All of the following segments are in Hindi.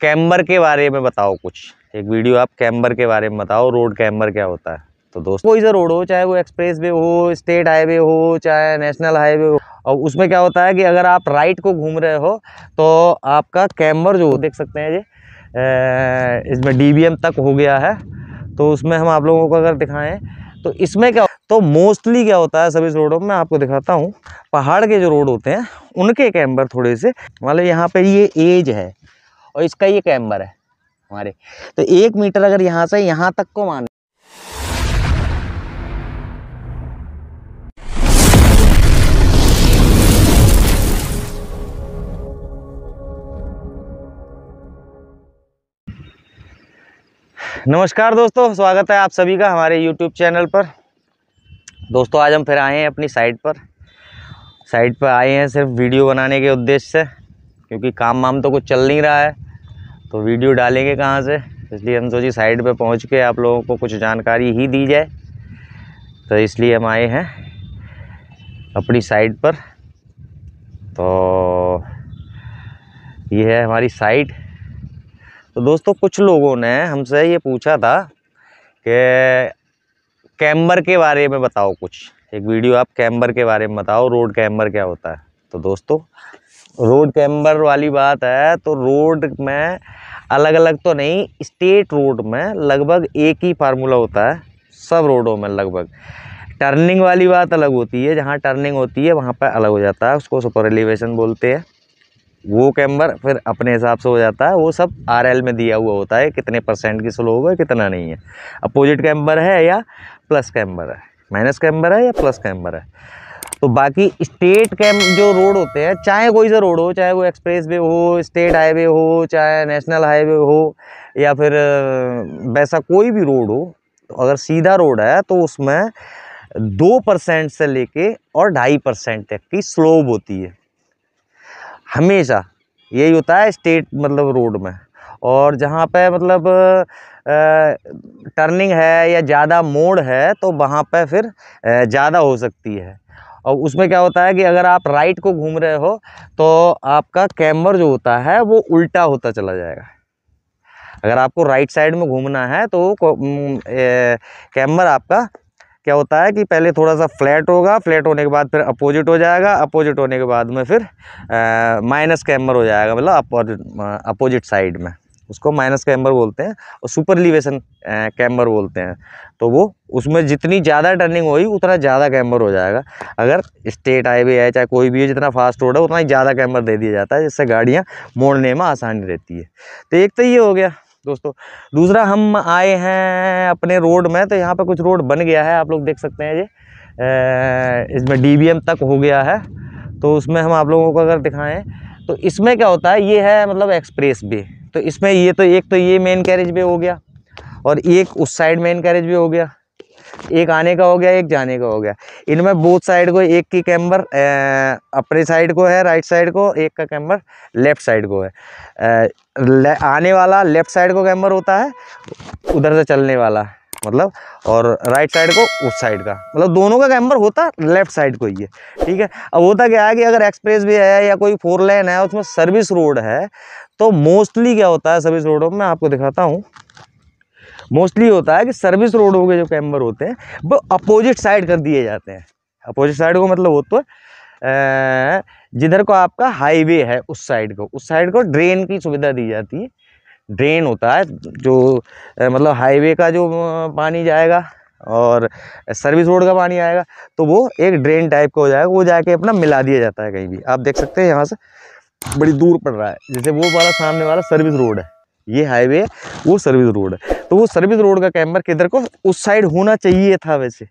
कैम्बर के बारे में बताओ कुछ एक वीडियो आप कैम्बर के बारे में बताओ रोड कैम्बर क्या होता है तो दोस्त कोई सा रोड हो चाहे वो एक्सप्रेस वे हो स्टेट हाईवे हो चाहे नेशनल हाईवे हो और उसमें क्या होता है कि अगर आप राइट को घूम रहे हो तो आपका कैम्बर जो देख सकते हैं ये इसमें डी तक हो गया है तो उसमें हम आप लोगों को अगर दिखाएं तो इसमें क्या तो मोस्टली क्या होता है सभी रोडों में आपको दिखाता हूँ पहाड़ के जो रोड होते हैं उनके कैम्बर थोड़े से मतलब यहाँ पर ये एज है और इसका ये कैम्बर है हमारे तो एक मीटर अगर यहाँ से यहाँ तक को मान नमस्कार दोस्तों स्वागत है आप सभी का हमारे YouTube चैनल पर दोस्तों आज हम फिर आए हैं अपनी साइट पर साइट पर आए हैं सिर्फ वीडियो बनाने के उद्देश्य से क्योंकि काम वाम तो कुछ चल नहीं रहा है तो वीडियो डालेंगे कहाँ से इसलिए हम सोची साइड पे पहुँच के आप लोगों को कुछ जानकारी ही दी जाए तो इसलिए हम आए हैं अपनी साइड पर तो ये है हमारी साइड तो दोस्तों कुछ लोगों ने हमसे ये पूछा था कि कैम्बर के बारे में बताओ कुछ एक वीडियो आप कैम्बर के बारे में बताओ रोड कैम्बर क्या होता है तो दोस्तों रोड कैम्बर वाली बात है तो रोड में अलग अलग तो नहीं स्टेट रोड में लगभग एक ही फार्मूला होता है सब रोडों में लगभग टर्निंग वाली बात अलग होती है जहाँ टर्निंग होती है वहाँ पर अलग हो जाता है उसको सुपर एलिवेशन बोलते हैं वो कैम्बर फिर अपने हिसाब से हो जाता है वो सब आरएल में दिया हुआ होता है कितने परसेंट की स्लो होगा कितना नहीं है अपोजिट कैम्बर है या प्लस कैम्बर है माइनस कैम्बर है या प्लस कैम्बर है तो बाकी स्टेट के जो रोड होते हैं चाहे कोई सा रोड हो चाहे वो एक्सप्रेस वे हो स्टेट हाईवे हो चाहे नेशनल हाईवे हो या फिर वैसा कोई भी रोड हो तो अगर सीधा रोड है तो उसमें दो परसेंट से लेके और ढाई परसेंट तक की स्लोब होती है हमेशा यही होता है स्टेट मतलब रोड में और जहाँ पे मतलब टर्निंग है या ज़्यादा मोड़ है तो वहाँ पे फिर ज़्यादा हो सकती है और उसमें क्या होता है कि अगर आप राइट को घूम रहे हो तो आपका कैमर जो होता है वो उल्टा होता चला जाएगा अगर आपको राइट साइड में घूमना है तो कैमर आपका क्या होता है कि पहले थोड़ा सा फ्लैट होगा फ्लैट होने के बाद फिर अपोजिट हो जाएगा अपोजिट होने के बाद में फिर माइनस कैमर हो जाएगा मतलब अपोजिट साइड में उसको माइनस कैम्बर बोलते हैं और सुपर एलिवेशन कैम्बर बोलते हैं तो वो उसमें जितनी ज़्यादा टर्निंग होगी उतना ज़्यादा कैम्बर हो जाएगा अगर स्टेट हाईवे है चाहे कोई भी है जितना फास्ट रोड है उतना ही ज़्यादा कैम्बर दे दिया जाता है जिससे गाड़ियाँ मोड़ने में आसानी रहती है तो एक तो ये हो गया दोस्तों दूसरा हम आए हैं अपने रोड में तो यहाँ पर कुछ रोड बन गया है आप लोग देख सकते हैं ये इसमें डी तक हो गया है तो उसमें हम आप लोगों को अगर दिखाएं तो इसमें क्या होता है ये है मतलब एक्सप्रेस वे तो इसमें ये तो एक तो ये मेन कैरेज भी हो गया और एक उस साइड मेन कैरेज भी हो गया एक आने का हो गया एक जाने का हो गया इनमें बोथ साइड को एक की कैम्बर अपने साइड को है राइट साइड को एक का कैम्बर लेफ्ट साइड को है आ, आने वाला लेफ्ट साइड को कैम्बर होता है उधर से चलने वाला मतलब और राइट साइड को उस साइड का मतलब दोनों का कैम्बर होता लेफ्ट साइड को ही है ठीक है अब होता क्या है कि अगर एक्सप्रेस वे है या कोई फोर लेन है उसमें सर्विस रोड है तो मोस्टली क्या होता है सर्विस रोडों में आपको दिखाता हूँ मोस्टली होता है कि सर्विस रोडों के जो कैम्बर होते हैं वो अपोजिट साइड कर दिए जाते हैं अपोजिट साइड को मतलब वो तो जिधर को आपका हाईवे है उस साइड को उस साइड को ड्रेन की सुविधा दी जाती है ड्रेन होता है जो मतलब हाईवे का जो पानी जाएगा और सर्विस रोड का पानी आएगा तो वो एक ड्रेन टाइप का हो जाएगा वो जाके अपना मिला दिया जाता है कहीं भी आप देख सकते हैं यहाँ से बड़ी दूर पड़ रहा है जैसे वो वाला सामने वाला सर्विस रोड है ये हाईवे वो सर्विस रोड है तो वो सर्विस रोड का कैम्बर किधर को उस साइड होना चाहिए था वैसे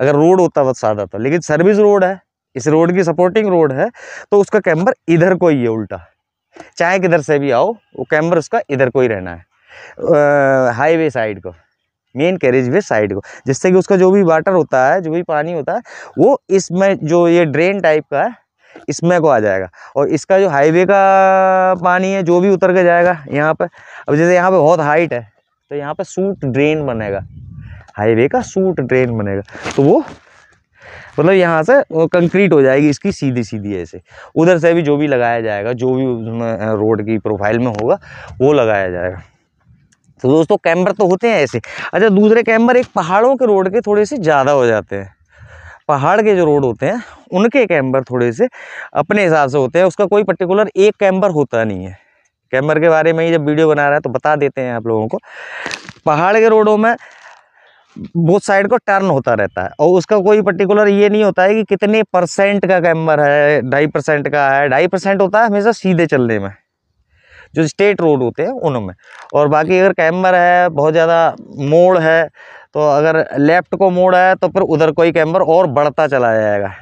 अगर रोड होता वह तो सादा था लेकिन सर्विस रोड है इस रोड की सपोर्टिंग रोड है तो उसका कैम्बर इधर को ही है उल्टा चाहे किधर से भी आओ वो कैम्बर उसका इधर को ही रहना है हाईवे साइड को मेन कैरेज वे साइड को जिससे कि उसका जो भी वाटर होता है जो भी पानी होता है वो इसमें जो ये ड्रेन टाइप का है इसमें को आ जाएगा और इसका जो हाईवे का पानी है जो भी उतर के जाएगा यहाँ पर अब जैसे यहाँ पर बहुत हाइट है तो यहाँ पर सूट ड्रेन बनेगा हाईवे का सूट ड्रेन बनेगा तो वो मतलब यहाँ से कंक्रीट हो जाएगी इसकी सीधी सीधी ऐसे उधर से भी जो भी लगाया जाएगा जो भी रोड की प्रोफाइल में होगा वो लगाया जाएगा तो दोस्तों कैम्बर तो होते हैं ऐसे अच्छा दूसरे कैम्बर एक पहाड़ों के रोड के थोड़े से ज़्यादा हो जाते हैं पहाड़ के जो रोड होते हैं उनके कैम्बर थोड़े से अपने हिसाब से होते हैं उसका कोई पर्टिकुलर एक कैम्बर होता नहीं है कैम्बर के बारे में ही जब वीडियो बना रहा है तो बता देते हैं आप लोगों को पहाड़ के रोडों में बहुत साइड को टर्न होता रहता है और उसका कोई पर्टिकुलर ये नहीं होता है कि कितने परसेंट का कैम्बर है ढाई परसेंट का है ढाई परसेंट होता है हमेशा सीधे चलने में जो स्टेट रोड होते हैं उनमें और बाकी अगर कैम्बर है बहुत ज़्यादा मोड़ है तो अगर लेफ़्ट को मोड़ है तो फिर उधर कोई कैम्बर और बढ़ता चला जाएगा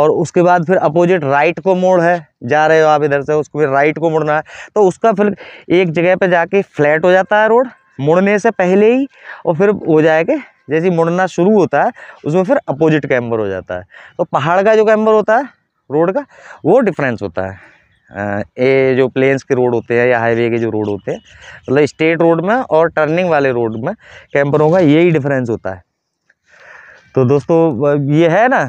और उसके बाद फिर अपोजिट राइट को मोड़ है जा रहे हो आप इधर से उसको फिर राइट को मुड़ना है तो उसका फिर एक जगह पे जाके फ्लैट हो जाता है रोड मुड़ने से पहले ही और फिर हो जाएगा जैसे मुड़ना शुरू होता है उसमें फिर अपोजिट कैम्बर हो जाता है तो पहाड़ का जो कैम्बर होता है रोड का वो डिफरेंस होता है ये जो प्लेन्स के रोड होते हैं या हाईवे के जो रोड होते हैं मतलब स्टेट रोड में और टर्निंग वाले रोड में कैंपरों का यही डिफरेंस होता है तो दोस्तों ये है ना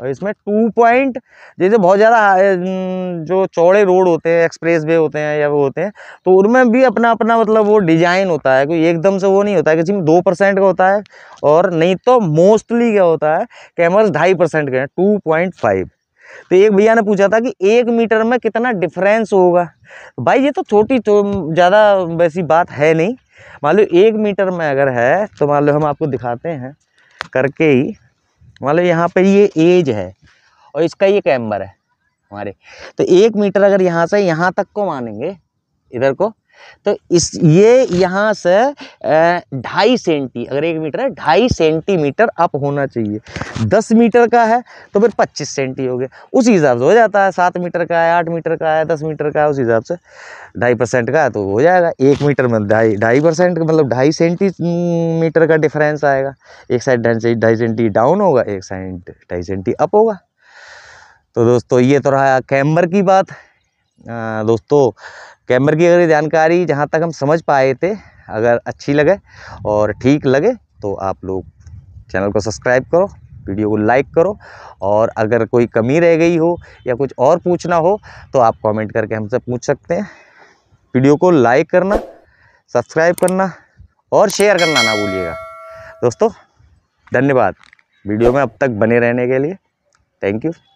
और इसमें टू पॉइंट जैसे बहुत ज़्यादा जो चौड़े रोड होते हैं एक्सप्रेस वे होते हैं या वो होते हैं तो उनमें भी अपना अपना मतलब वो डिजाइन होता है कोई एकदम से वो नहीं होता है किसी में दो परसेंट का होता है और नहीं तो मोस्टली क्या होता है कैमर्स ढाई परसेंट के हैं टू पॉइंट फाइव तो एक भैया ने पूछा था कि एक मीटर में कितना डिफरेंस होगा भाई ये तो छोटी तो ज़्यादा वैसी बात है नहीं मान लो एक मीटर में अगर है तो मान लो हम आपको दिखाते हैं करके ही मान लो यहाँ पर ये एज है और इसका ये कैम्बर है हमारे तो एक मीटर अगर यहाँ से यहाँ तक को मानेंगे इधर को तो इस ये यहाँ से ढाई सेंटी अगर एक मीटर है ढाई सेंटीमीटर अप होना चाहिए दस मीटर का है तो फिर पच्चीस सेंटी हो गया उसी हिसाब से हो जाता है सात मीटर का है आठ मीटर का है दस मीटर का है उसी हिसाब से ढाई परसेंट का है तो हो जाएगा एक मीटर में ढाई ढाई परसेंट मतलब ढाई सेंटीमीटर का डिफरेंस आएगा एक साइड ढाई सेंटी डाउन होगा एक साइड ढाई सेंटी अप होगा तो दोस्तों ये तो रहा कैम्बर की बात दोस्तों कैमरे की अगर ये जानकारी जहाँ तक हम समझ पाए थे अगर अच्छी लगे और ठीक लगे तो आप लोग चैनल को सब्सक्राइब करो वीडियो को लाइक करो और अगर कोई कमी रह गई हो या कुछ और पूछना हो तो आप कमेंट करके हमसे पूछ सकते हैं वीडियो को लाइक करना सब्सक्राइब करना और शेयर करना ना भूलिएगा दोस्तों धन्यवाद वीडियो में अब तक बने रहने के लिए थैंक यू